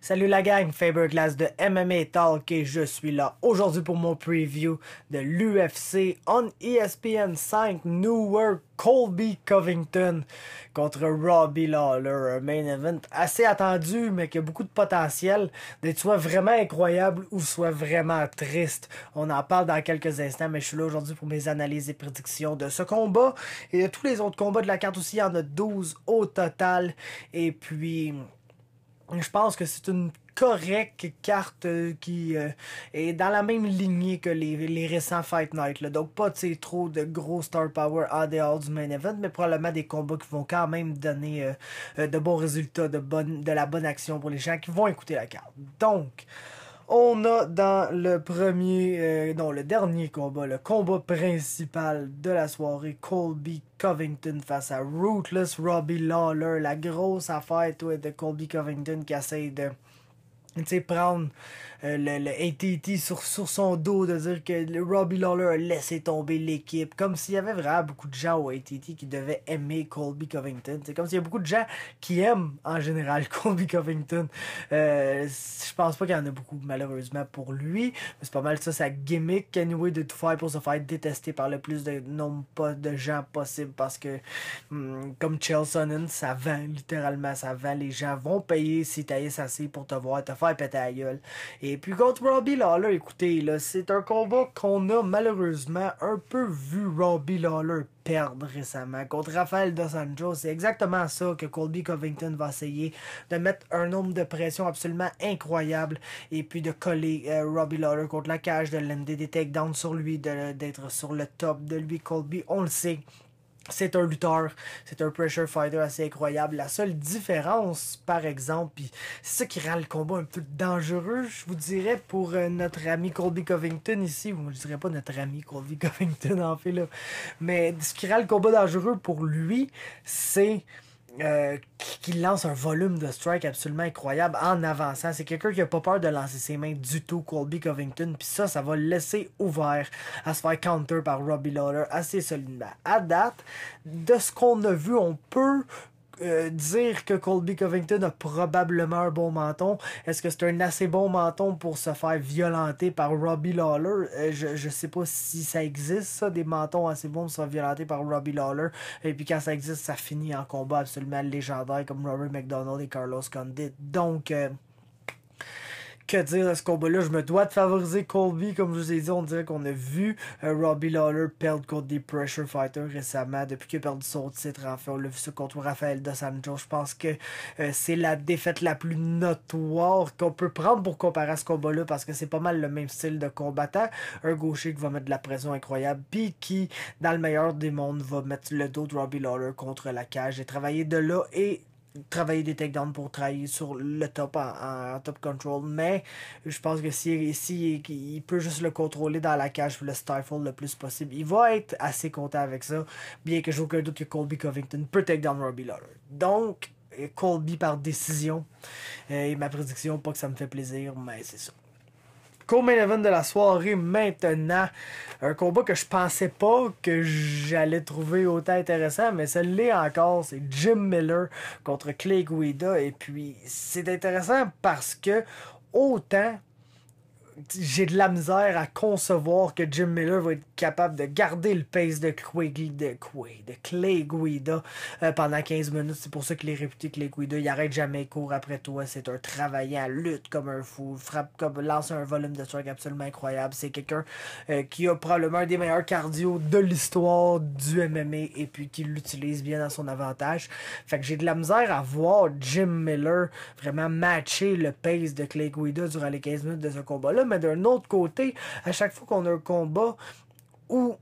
Salut la gang, Faberglass de MMA Talk et je suis là aujourd'hui pour mon preview de l'UFC on ESPN 5 Newark Colby Covington contre Robbie Lawler, un main event assez attendu mais qui a beaucoup de potentiel, d'être soit vraiment incroyable ou soit vraiment triste. On en parle dans quelques instants mais je suis là aujourd'hui pour mes analyses et prédictions de ce combat et de tous les autres combats de la carte aussi, il y en a 12 au total et puis je pense que c'est une correcte carte euh, qui euh, est dans la même lignée que les, récents Fight Night. Donc pas trop de gros star power des dehors du main event, mais probablement des combats qui vont quand même donner euh, de bons résultats, de, bonne, de la bonne action pour les gens qui vont écouter la carte. Donc... On a dans le premier, euh, non, le dernier combat, le combat principal de la soirée, Colby Covington face à Ruthless Robbie Lawler. La grosse affaire, de Colby Covington qui essaie de tu prendre euh, le, le ATT sur, son dos, de dire que Robbie Lawler a laissé tomber l'équipe, comme s'il y avait vraiment beaucoup de gens au ATT qui devaient aimer Colby Covington. C'est comme s'il y a beaucoup de gens qui aiment en général Colby Covington. Euh, je pense pas qu'il y en a beaucoup, malheureusement, pour lui. C'est pas mal ça, sa gimmick, anyway, de tout faire pour se faire détester par le plus de nombre de gens possible parce que, hmm, comme comme Chelsea, ça vend, littéralement, ça vend. Les gens vont payer si t'as assez pour te voir, te faire et puis contre Robbie Lawler, écoutez, là, c'est un combat qu'on a malheureusement un peu vu Robbie Lawler perdre récemment. Contre Rafael Dos Anjos, c'est exactement ça que Colby Covington va essayer de mettre un nombre de pression absolument incroyable et puis de coller euh, Robbie Lawler contre la cage, de l'MDD des takedowns sur lui, d'être sur le top de lui. Colby, on le sait, c'est un lutteur, c'est un pressure fighter assez incroyable. La seule différence, par exemple, puis c'est ça qui rend le combat un peu dangereux, je vous dirais, pour euh, notre ami Colby Covington ici, Vous ne direz pas notre ami Colby Covington en fait là, mais ce qui rend le combat dangereux pour lui, c'est euh, qui, lance un volume de strike absolument incroyable en avançant. C'est quelqu'un qui a pas peur de lancer ses mains du tout, Colby Covington. Puis ça, ça va laisser ouvert à se faire counter par Robbie Lawler assez solidement. À date, de ce qu'on a vu, on peut euh, dire que Colby Covington a probablement un bon menton. Est-ce que c'est un assez bon menton pour se faire violenter par Robbie Lawler? Euh, je, je sais pas si ça existe, ça, des mentons assez bons pour se faire violenter par Robbie Lawler. Et puis quand ça existe, ça finit en combat absolument légendaire comme Robert McDonald et Carlos Condit. Donc, euh, que dire de ce combat-là. Je me dois de favoriser Colby. Comme je vous ai dit, on dirait qu'on a vu euh, Robbie Lawler perdre contre des pressure fighters récemment. Depuis qu'il a perdu son titre, enfin on l'a vu ça contre Rafael Dos Anjos. Je pense que euh, c'est la défaite la plus notoire qu'on peut prendre pour comparer à ce combat-là parce que c'est pas mal le même style de combattant. Un gaucher qui va mettre de la pression incroyable puis qui, dans le meilleur des mondes, va mettre le dos de Robbie Lawler contre la cage et travailler de là et travailler des takedowns pour travailler sur le top en, top control. Mais je pense que s'il si il, peut juste le contrôler dans la cage pour le stifle le plus possible, il va être assez content avec ça. Bien que j'ai aucun doute que Colby Covington peut takedown Robbie Lawler. Donc, euh, Colby par décision. Euh, et ma prédiction, pas que ça me fait plaisir, mais c'est ça. Co-main de la soirée maintenant. Un combat que je pensais pas que j'allais trouver autant intéressant, mais ça l'est encore. C'est Jim Miller contre Clay Guida. Et puis, c'est intéressant parce que autant j'ai de la misère à concevoir que Jim Miller va être capable de garder le pace de Quigley de de Clay Guida euh, pendant 15 minutes. C'est pour ça qu'il est réputé Clay Guida. Il arrête jamais court après toi. C'est un travaillant, lutte comme un fou, frappe comme lance un volume de truc absolument incroyable. C'est quelqu'un euh, qui a probablement un des meilleurs cardio de l'histoire du MMA et puis qui l'utilise bien à son avantage. Fait que j'ai de la misère à voir Jim Miller vraiment matcher le pace de Clay Guida durant les 15 minutes de ce combat-là mais d'un autre côté, à chaque fois qu'on a un combat où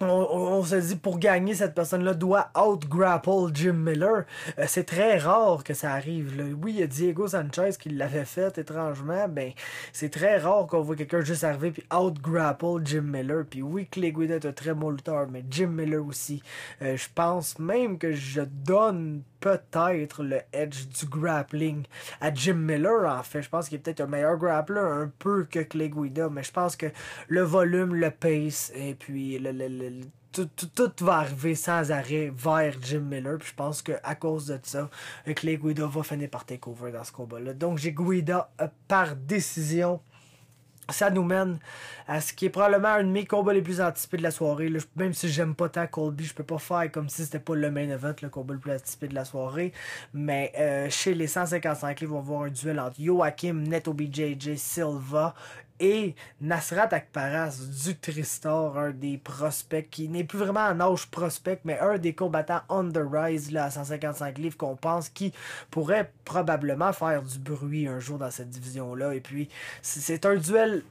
on, se dit pour gagner cette personne-là doit out-grapple Jim Miller. Euh, c'est très rare que ça arrive. Oui, il y a Diego Sanchez qui l'avait fait étrangement, mais c'est très rare qu'on voit quelqu'un juste arriver puis out-grapple Jim Miller. Puis oui, Clay Guida est un très beau lutteur, mais Jim Miller aussi. Euh, je pense même que je donne peut-être le edge du grappling à Jim Miller, en fait. Je pense qu'il est peut-être un meilleur grappler un peu que Clay Guida, mais je pense que le volume, le pace et puis le, tout, tout, va arriver sans arrêt vers Jim Miller. Puis je pense qu'à cause de ça, Clay Guida va finir par takeover dans ce combat-là. Donc j'ai Guida euh, par décision ça nous mène à ce qui est probablement un de mes combats les plus anticipés de la soirée. même si j'aime pas tant Colby, je peux pas faire comme si c'était pas le main event, le combat le plus anticipé de la soirée. Mais euh, chez les 155 livres, on va voir un duel entre Joachim Neto BJJ Silva et Nasrat Akparas du Tristor, un des prospects qui n'est plus vraiment un âge prospect, mais un des combattants on the rise là, à 155 livres qu'on pense qui pourrait probablement faire du bruit un jour dans cette division-là. Et puis, c'est un duel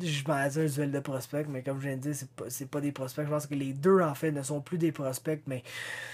je dire un duel de prospects, mais comme je viens de dire, c'est pas, pas des prospects. Je pense que les deux, en fait, ne sont plus des prospects, mais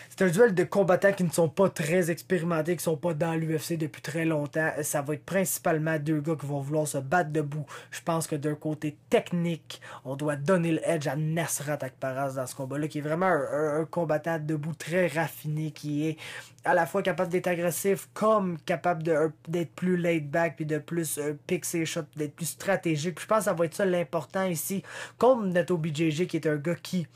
c'est un duel de combattants qui ne sont pas très expérimentés, qui sont pas dans l'UFC depuis très longtemps. Ça va être principalement deux gars qui vont vouloir se battre debout. Je pense que d'un côté technique, on doit donner le edge à Nasrat Akparas dans ce combat-là, qui est vraiment un, combattant debout très raffiné, qui est à la fois capable d'être agressif, comme capable d'être plus laid back, puis de plus euh, pick ses shots, d'être plus stratégique. je pense que ça va c'est ça l'important ici, comme Neto BJJ, qui est un gars qui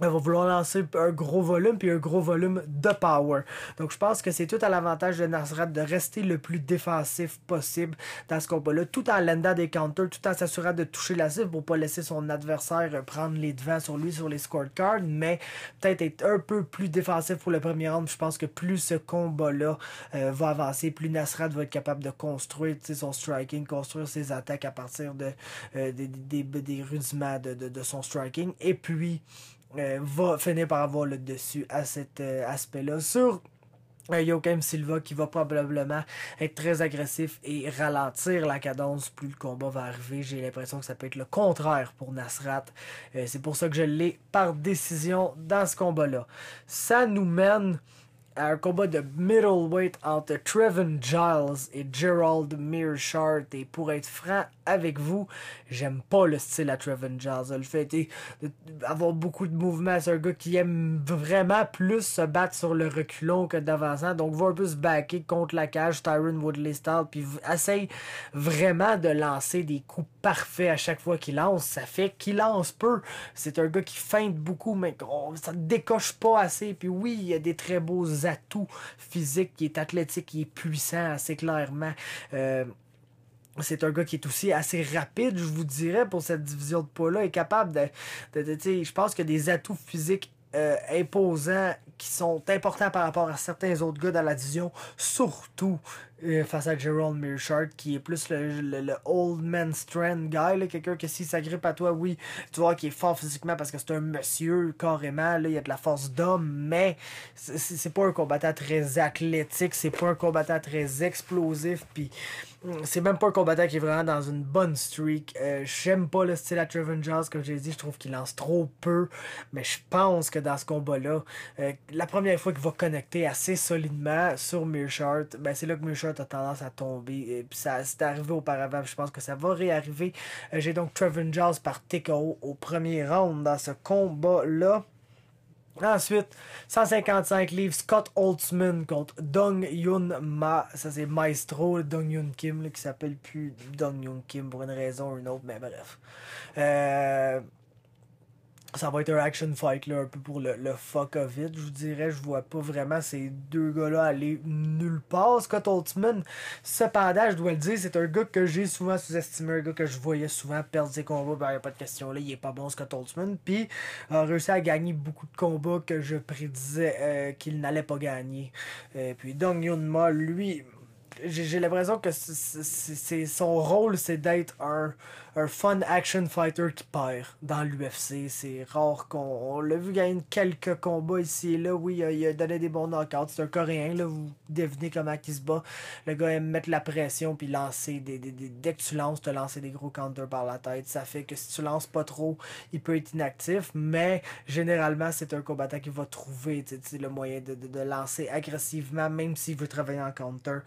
elle ben, va vouloir lancer un gros volume puis un gros volume de power. Donc je pense que c'est tout à l'avantage de Nasrat de rester le plus défensif possible dans ce combat-là, tout en l'endant des counters, tout en s'assurant de toucher la cible pour pas laisser son adversaire prendre les devants sur lui sur les scorecards, mais peut-être être un peu plus défensif pour le premier round. Je pense que plus ce combat-là euh, va avancer, plus Nasrat va être capable de construire son striking, construire ses attaques à partir de, euh, des, des, rudiments de, de son striking. Et puis euh, va finir par avoir le dessus à cet euh, aspect-là. Sur euh, Joachim Silva qui va probablement être très agressif et ralentir la cadence plus le combat va arriver. J'ai l'impression que ça peut être le contraire pour Nasrat. C'est pour ça que je l'ai par décision dans ce combat-là. Ça nous mène à un combat de middleweight entre Trevin Giles et Gerald Mearshart. Et pour être franc avec vous. J'aime pas le style à Trevin Giles. Le fait d'avoir beaucoup de mouvements, c'est un gars qui aime vraiment plus se battre sur le reculon que d'avancer. Donc, va un peu se baquer contre la cage, Tyron Woodley style, puis essaye vraiment de lancer des coups parfaits à chaque fois qu'il lance. Ça fait qu'il lance peu. C'est un gars qui feinte beaucoup, mais ça ça décoche pas assez. Puis oui, il a des très beaux atouts physiques, il est athlétique, il est puissant assez clairement. Euh, c'est un gars qui est aussi assez rapide, je vous dirais, pour cette division de poids-là, est capable de... de, je pense a des atouts physiques euh, imposants qui sont importants par rapport à certains autres gars dans la division, surtout euh, face à Gerald Mearshart, qui est plus le, le, old man strand guy, quelqu'un que si ça grippe à toi, oui, tu vois, qui est fort physiquement parce que c'est un monsieur, carrément, là, il y a de la force d'homme, mais c'est pas un combattant très athlétique, c'est pas un combattant très explosif, puis c'est même pas un combattant qui est vraiment dans une bonne streak. Euh, j'aime pas le style à Treven Jones, comme j'ai dit, je trouve qu'il lance trop peu. Mais je pense que dans ce combat-là, euh, la première fois qu'il va connecter assez solidement sur Mearshart, ben c'est là que Mearshart a tendance à tomber. Et puis ça c'est arrivé auparavant, je pense que ça va réarriver. Euh, j'ai donc Treven Jones par TKO au premier round dans ce combat-là. Ensuite, 155 livres, Scott Holtzman contre Dong Yoon Ma. Ça, c'est Maestro Dong Yoon Kim, qui s'appelle plus Dong Yoon Kim pour une raison ou une autre, mais bref. Euh, ça va être un action fight là, un peu pour le, fuck of it. Je vous dirais, je vois pas vraiment ces deux gars-là aller nulle part. Scott Holtzman, cependant, je dois le dire, c'est un gars que j'ai souvent sous-estimé, un gars que je voyais souvent perdre ses combats. Ben, y a pas de question là, il est pas bon Scott Holtzman. Puis, a réussi à gagner beaucoup de combats que je prédisais euh, qu'il n'allait pas gagner. et euh, puis, Dong Hyun-ma, lui, j'ai l'impression que c'est son rôle, c'est d'être un un fun action fighter qui perd dans l'UFC. C'est rare qu'on l'a vu gagner quelques combats ici et là. Oui, euh, il a donné des bons knockouts. C'est un Coréen, là, vous devinez comment il se bat. Le gars aime mettre la pression puis lancer des, Dès que tu lances, te lancer des gros counters par la tête. Ça fait que si tu lances pas trop, il peut être inactif. Mais généralement, c'est un combattant qui va trouver le moyen de, de lancer agressivement, même s'il veut travailler en counter.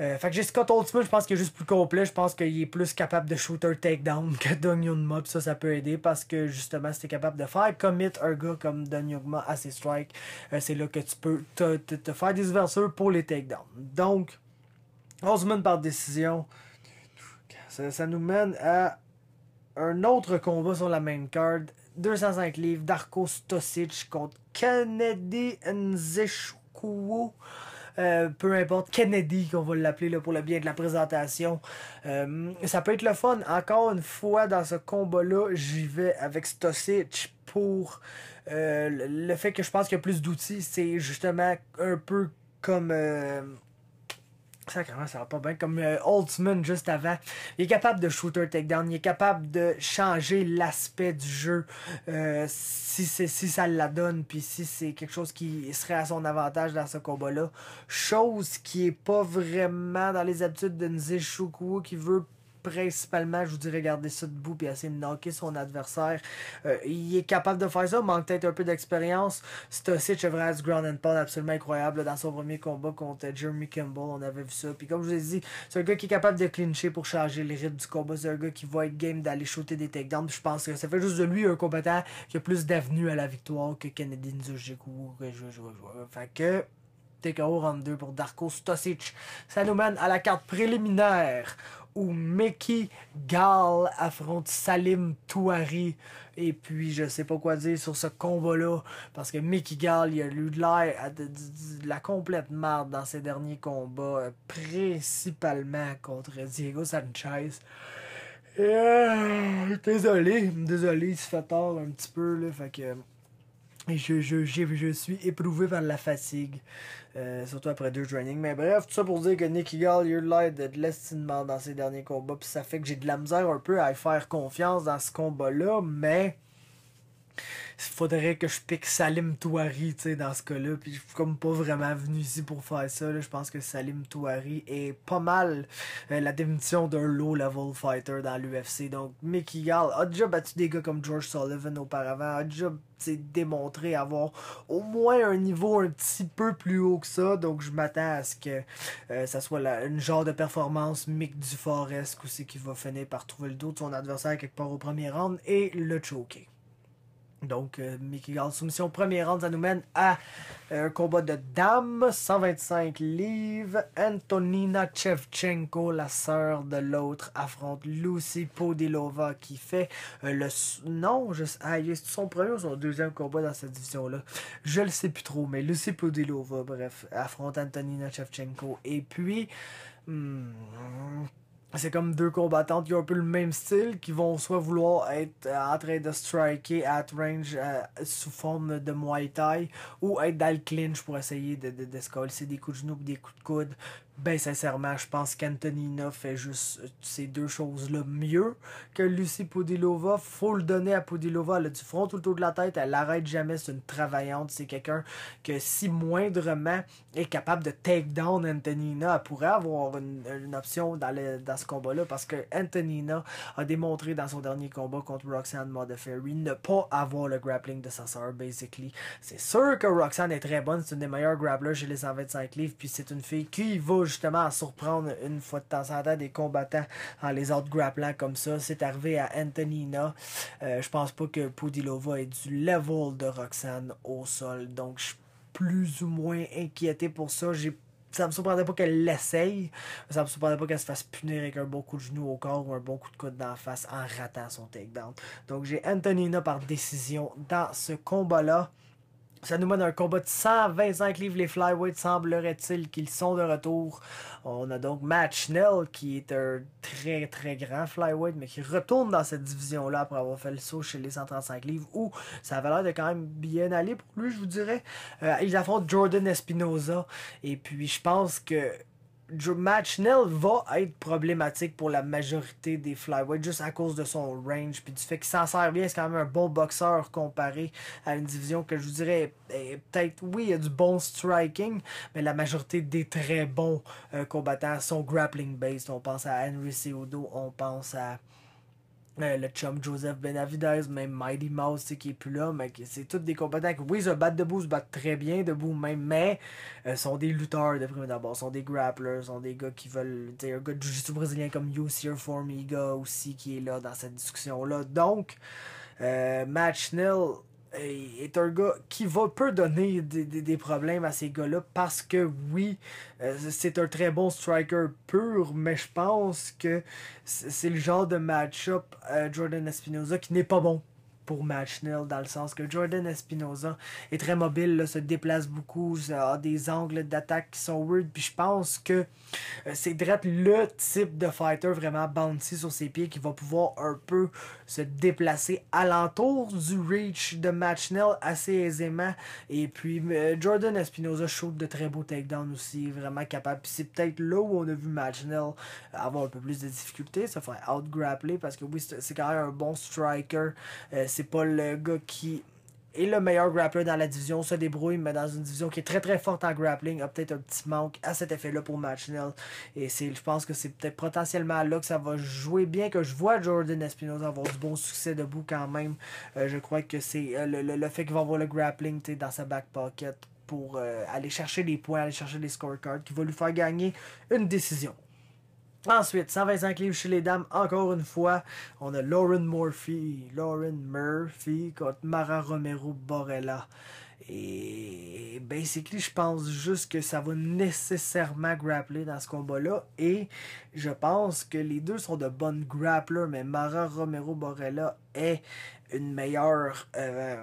Euh, fait que j'ai Scott Ultimate, je pense qu'il est juste plus complet. Je pense qu'il est plus capable de shooter takedown que Don ça, ça peut aider parce que justement, si t'es capable de faire commit un gars comme Don à ses strikes, euh, c'est là que tu peux te, faire des ouvertures pour les takedowns. Donc, Holtzman par décision. Ça, nous mène à un autre combat sur la main card. 205 livres, Darko Stosic contre Kennedy Nzeshkuo. Euh, peu importe, Kennedy, qu'on va l'appeler pour le bien de la présentation. Euh, ça peut être le fun. Encore une fois, dans ce combat-là, j'y vais avec Stosic pour euh, le fait que je pense qu'il y a plus d'outils. C'est justement un peu comme Sacrément, ça va pas bien. Comme euh, juste avant, il est capable de shooter takedown, il est capable de changer l'aspect du jeu euh, si si, si ça la donne, puis si c'est quelque chose qui serait à son avantage dans ce combat-là. Chose qui est pas vraiment dans les habitudes de Nzé qui veut principalement, je vous dirais, garder ça debout et essayer de knocker son adversaire. Euh, il est capable de faire ça, manque peut-être un peu d'expérience. Stosic a vraiment ground and pound absolument incroyable dans son premier combat contre Jeremy Kimball, On avait vu ça. Puis comme je vous ai dit, c'est un gars qui est capable de clincher pour charger les rythmes du combat. C'est un gars qui va être game d'aller shooter des takedowns. Je pense que ça fait juste de lui un combattant qui a plus d'avenue à la victoire que Kennedy Nzujik ou que je, a Fait que... round 2 pour Darko Stosic. Ça nous mène à la carte préliminaire où Mickey Gall affronte Salim Touari. Et puis, je sais pas quoi dire sur ce combat-là, parce que Mickey Gall, il a eu de l'air de, la complète merde dans ses derniers combats, euh, principalement contre Diego Sanchez. Et, euh, désolé, désolé, il se fait tard un petit peu, là, fait que... Je, suis éprouvé par la fatigue, euh, surtout après deux trainings Mais bref, tout ça pour dire que Nicky Gall, il a de l'estimement dans ses derniers combats. Puis ça fait que j'ai de la misère un peu à faire confiance dans ce combat-là. Mais faudrait que je pique Salim Touari, tu sais, dans ce cas-là. Puis je suis comme pas vraiment venu ici pour faire ça. Je pense que Salim Touari est pas mal euh, la définition d'un low-level fighter dans l'UFC. Donc Mickey Gall a déjà battu des gars comme George Sullivan auparavant, a déjà démontré avoir au moins un niveau un petit peu plus haut que ça. Donc je m'attends à ce que euh, ça soit une genre de performance Mick Duforesque ce qui va finir par trouver le dos de son adversaire quelque part au premier round et le choquer. Donc, euh, Mickey Gall, soumission premier round, ça nous mène à euh, un combat de dames, 125 livres. Antonina Chevchenko, la sœur de l'autre, affronte Lucy Podilova qui fait euh, le... Non, je... ah, c'est son premier ou son deuxième combat dans cette division-là. Je le sais plus trop, mais Lucy Podilova, bref, affronte Antonina Chevchenko. Et puis... Hmm, c'est comme deux combattantes qui ont un peu le même style, qui vont soit vouloir être euh, en train de striker at range euh, sous forme de Muay Thai, ou être dans le clinch pour essayer de, de, des coups de genoux des coups de coude, ben sincèrement, je pense qu'Antonina fait juste euh, ces deux choses-là mieux que Lucie Podilova. Faut le donner à Podilova. Elle a du front tout le de la tête. Elle n'arrête jamais. C'est une travaillante. C'est quelqu'un que si moindrement est capable de take down Antonina, elle pourrait avoir une, option dans, dans ce combat-là parce que Antonina a démontré dans son dernier combat contre Roxanne Modafferi ne pas avoir le grappling de sa sœur, basically. C'est sûr que Roxanne est très bonne. C'est une des meilleures grapplers chez les 125 livres. Puis c'est une fille qui va justement à surprendre une fois de temps en temps des combattants en les autres grapplant comme ça. C'est arrivé à Antonina. Euh, je pense pas que Pudilova est du level de Roxanne au sol. Donc, je suis plus ou moins inquiété pour ça. J'ai ça me surprendrait pas qu'elle l'essaye, ça me surprendrait pas qu'elle se fasse punir avec un bon coup de genou au corps ou un bon coup de coude d'en face en ratant son takedown. Donc j'ai Antonina par décision dans ce combat-là. Ça nous mène à un combat de 125 livres. Les flyweights semblerait-il qu'ils sont de retour. On a donc Matt Schnell qui est un très très grand flyweight mais qui retourne dans cette division-là après avoir fait le saut chez les 135 livres où ça avait l'air de quand même bien aller pour lui, je vous dirais. Euh, ils affrontent Jordan Espinoza et puis je pense que Matchnell va être problématique pour la majorité des flyweight juste à cause de son range puis du fait qu'il s'en sert bien, c'est quand même un bon boxeur comparé à une division que je vous dirais peut-être oui, il y a du bon striking, mais la majorité des très bons euh, combattants sont grappling based. On pense à Henry Cejudo, on pense à ben, le chum Joseph Benavides, même Mighty Mouse, qui est plus là, mais c'est tous des combattants qui, oui, se battent debout, se battent très bien debout même, mais euh, sont des lutteurs de prime d'abord, sont des grapplers, sont des gars qui veulent, tu un gars de jiu-jitsu brésilien comme Yosir Formiga aussi qui est là dans cette discussion-là. Donc, Matt euh, match nil, est un gars qui va peut donner des, problèmes à ces gars-là parce que oui, euh, c'est un très bon striker pur, mais je pense que c'est le genre de match-up euh, Jordan Espinoza qui n'est pas bon pour dans le sens que Jordan Espinoza est très mobile, se déplace beaucoup, a des angles d'attaque qui sont weird. Puis je pense que euh, c'est direct le type de fighter vraiment bouncy sur ses pieds qui va pouvoir un peu se déplacer alentour du reach de Machnell assez aisément. Et puis euh, Jordan Espinoza shoot de très beaux takedowns aussi, vraiment capable. Puis c'est peut-être là où on a vu Matchnell avoir un peu plus de difficultés, ça ferait out-grappler parce que oui, c'est quand même un bon striker. Euh, c'est pas le gars qui est le meilleur grappler dans la division, se débrouille, mais dans une division qui est très très forte en grappling, a peut-être un petit manque à cet effet-là pour match. Et je pense que c'est peut-être potentiellement là que ça va jouer bien, que je vois Jordan Espinosa avoir du bon succès debout quand même. Euh, je crois que c'est euh, le, fait qu'il va avoir le grappling dans sa back pocket pour euh, aller chercher les points, aller chercher les scorecards, qui va lui faire gagner une décision. Ensuite, 125 livres chez les dames, encore une fois, on a Lauren Murphy, Lauren Murphy contre Mara Romero Borella. Et basically, je pense juste que ça va nécessairement grappler dans ce combat-là. Et je pense que les deux sont de bonnes grapplers, mais Mara Romero Borella est une meilleure euh,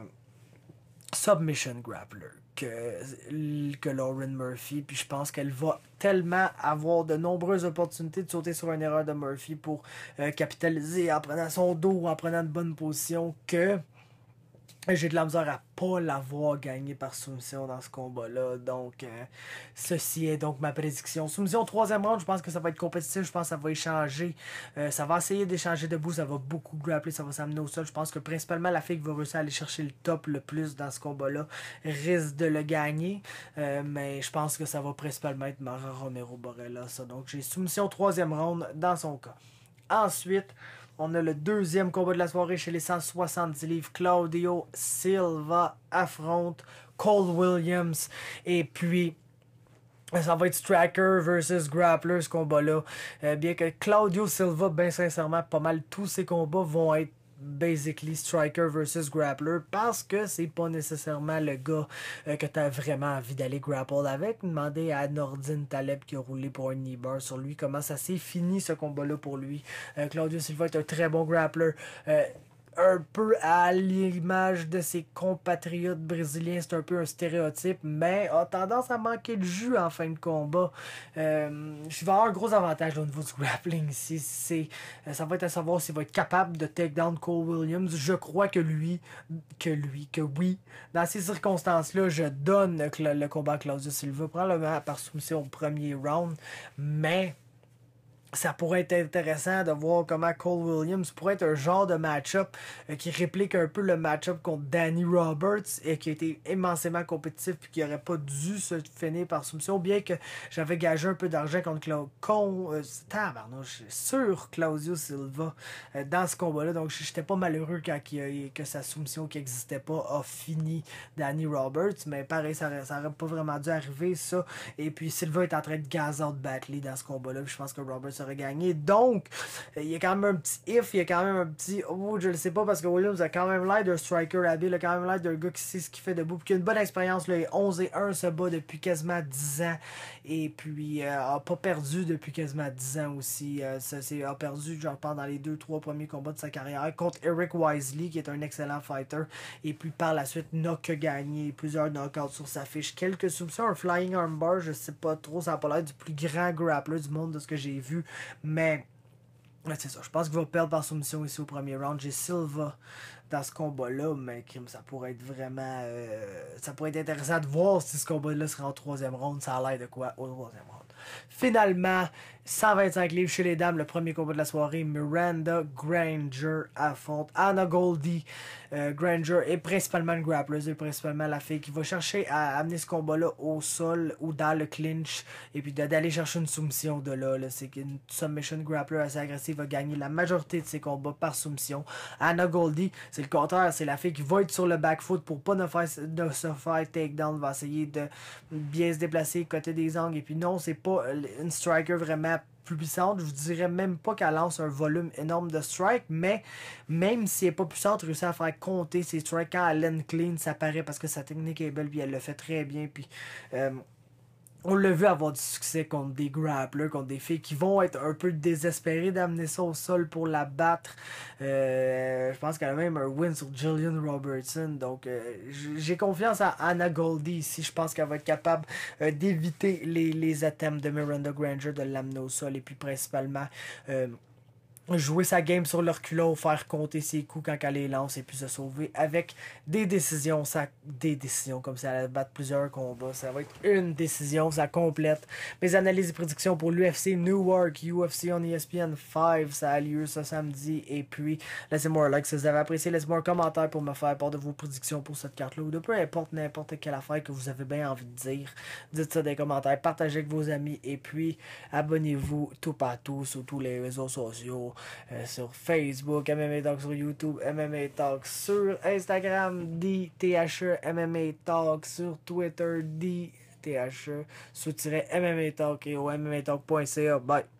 submission grappler que, que Lauren Murphy. Puis je pense qu'elle va tellement avoir de nombreuses opportunités de sauter sur une erreur de Murphy pour euh, capitaliser en prenant son dos, en prenant de bonnes positions, que j'ai de la misère à pas l'avoir gagné par soumission dans ce combat-là. Donc, euh, ceci est donc ma prédiction. Soumission troisième round, je pense que ça va être compétitif. Je pense que ça va échanger. Euh, ça va essayer d'échanger debout. Ça va beaucoup grappler. Ça va s'amener au sol. Je pense que principalement la fille qui va réussir à aller chercher le top le plus dans ce combat-là risque de le gagner. Euh, mais je pense que ça va principalement être Mara Romero Borella. Ça. Donc, j'ai soumission troisième round dans son cas. Ensuite, on a le deuxième combat de la soirée chez les 170 livres. Claudio Silva affronte Cole Williams. Et puis, ça va être Striker versus Grappler, ce combat-là. Euh, bien que Claudio Silva, bien sincèrement, pas mal tous ces combats vont être basically striker versus grappler parce que c'est pas nécessairement le gars que euh, que t'as vraiment envie d'aller grapple avec. Demandez à Nordine Taleb qui a roulé pour un knee sur lui comment ça s'est fini ce combat-là pour lui. Euh, Claudio Silva est un très bon grappler. Euh, un peu à l'image de ses compatriotes brésiliens. C'est un peu un stéréotype, mais a tendance à manquer de jus en fin de combat. Euh, je vais avoir un gros avantage au niveau du grappling ici. C'est, euh, ça va être à savoir s'il va être capable de take down Cole Williams. Je crois que lui, que lui, que oui. Dans ces circonstances-là, je donne le, le combat à Claudio Silva, probablement par soumission au premier round, mais ça pourrait être intéressant de voir comment Cole Williams pourrait être un genre de match-up euh, qui réplique un peu le match-up contre Danny Roberts et qui a été immensément compétitif et qui n'aurait pas dû se finir par soumission, bien que j'avais gagé un peu d'argent contre con, euh, Claudio Silva euh, dans ce combat-là. Donc j'étais pas malheureux quand que sa soumission qui n'existait pas a fini Danny Roberts, mais pareil, ça n'aurait pas vraiment dû arriver ça. Et puis Silva est en train de gazer de Batley dans ce combat-là. Je pense que Roberts serait gagné. Donc, euh, il y a quand même un petit if, il y a quand même un petit oh, je le sais pas parce que Williams a quand même l'air d'un striker Abby a quand même l'air d'un gars qui sait ce qu'il fait debout, puis qui a une bonne expérience. Là, 11 et 1 se bat depuis quasiment 10 ans et puis euh, a pas perdu depuis quasiment 10 ans aussi. il euh, a perdu, je parle dans les deux trois premiers combats de sa carrière contre Eric Wisely qui est un excellent fighter et puis par la suite n'a que gagné plusieurs knockouts sur sa fiche, quelques soupçons un flying armbar, je sais pas trop, ça a pas l'air du plus grand grappler du monde de ce que j'ai vu mais, c'est ça. Je pense qu'il va perdre par soumission ici au premier round. J'ai Silva dans ce combat-là, mais ça pourrait être vraiment. Euh, ça pourrait être intéressant de voir si ce combat-là sera en troisième round. Ça a l'air de quoi au troisième round. Finalement, 125 livres chez les dames, le premier combat de la soirée, Miranda Granger affronte Anna Goldie. Euh, Granger est principalement une grappleuse, est principalement la fille qui va chercher à amener ce combat-là au sol ou dans le clinch, et puis d'aller chercher une soumission de là. C'est qu'une submission grappler assez agressive va gagner la majorité de ses combats par soumission. Anna Goldie, c'est le contraire, c'est la fille qui va être sur le back foot pour pas ne, faire, de se faire takedown, va essayer de bien se déplacer côté des angles, et puis non, c'est pas une striker vraiment plus puissante. Je vous dirais même pas qu'elle lance un volume énorme de strikes, mais même si elle est pas puissante, réussit à faire compter ses strikes quand elle clean, ça paraît parce que sa technique est belle, puis elle le fait très bien, puis euh, on l'a vu avoir du succès contre des grapplers, contre des filles qui vont être un peu désespérées d'amener ça au sol pour la battre. Euh, je pense qu'elle a même un win sur Jillian Robertson. Donc, euh, j'ai confiance à Anna Goldie ici. Je pense qu'elle va être capable euh, d'éviter les, les de Miranda Granger, de l'amener au sol et puis principalement jouer sa game sur leur culot, faire compter ses coups quand elle les lance et puis se sauver avec des décisions, ça, des décisions comme ça, elle va battre plusieurs combats, ça va être une décision, ça complète. Mes analyses et prédictions pour l'UFC Newark, UFC on ESPN 5, ça a lieu ce samedi et puis laissez-moi un like si vous avez apprécié, laissez-moi un commentaire pour me faire part de vos prédictions pour cette carte-là ou de peu importe n'importe quelle affaire que vous avez bien envie de dire. Dites ça dans les commentaires, partagez avec vos amis et puis abonnez-vous tout partout sur tous les réseaux sociaux. Euh, sur Facebook, MMA Talk sur YouTube, MMA Talk sur Instagram, DTHE MMA Talk sur Twitter, DTHE sous-MMA Talk et au MMA Talk.ca. Bye!